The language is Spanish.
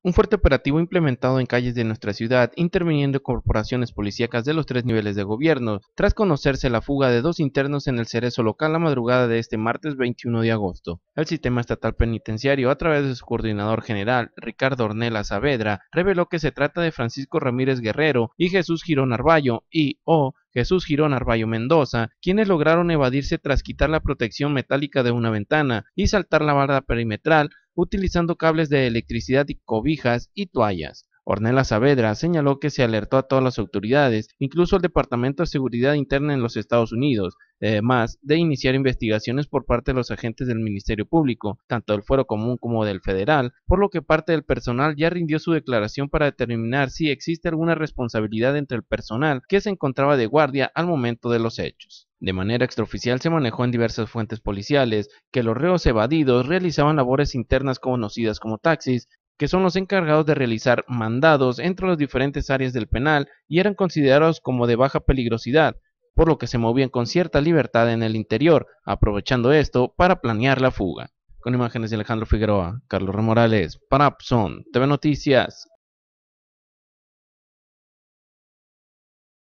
Un fuerte operativo implementado en calles de nuestra ciudad, interviniendo corporaciones policíacas de los tres niveles de gobierno, tras conocerse la fuga de dos internos en el cerezo local la madrugada de este martes 21 de agosto. El sistema estatal penitenciario, a través de su coordinador general, Ricardo Ornella Saavedra, reveló que se trata de Francisco Ramírez Guerrero y Jesús Girón Arballo, y o Jesús Girón Arballo Mendoza, quienes lograron evadirse tras quitar la protección metálica de una ventana y saltar la barra perimetral utilizando cables de electricidad y cobijas y toallas. Ornella Saavedra señaló que se alertó a todas las autoridades, incluso al Departamento de Seguridad Interna en los Estados Unidos, además de iniciar investigaciones por parte de los agentes del Ministerio Público, tanto del Fuero Común como del Federal, por lo que parte del personal ya rindió su declaración para determinar si existe alguna responsabilidad entre el personal que se encontraba de guardia al momento de los hechos. De manera extraoficial se manejó en diversas fuentes policiales que los reos evadidos realizaban labores internas conocidas como taxis que son los encargados de realizar mandados entre las diferentes áreas del penal y eran considerados como de baja peligrosidad, por lo que se movían con cierta libertad en el interior, aprovechando esto para planear la fuga. Con imágenes de Alejandro Figueroa, Carlos Remorales, para TV Noticias,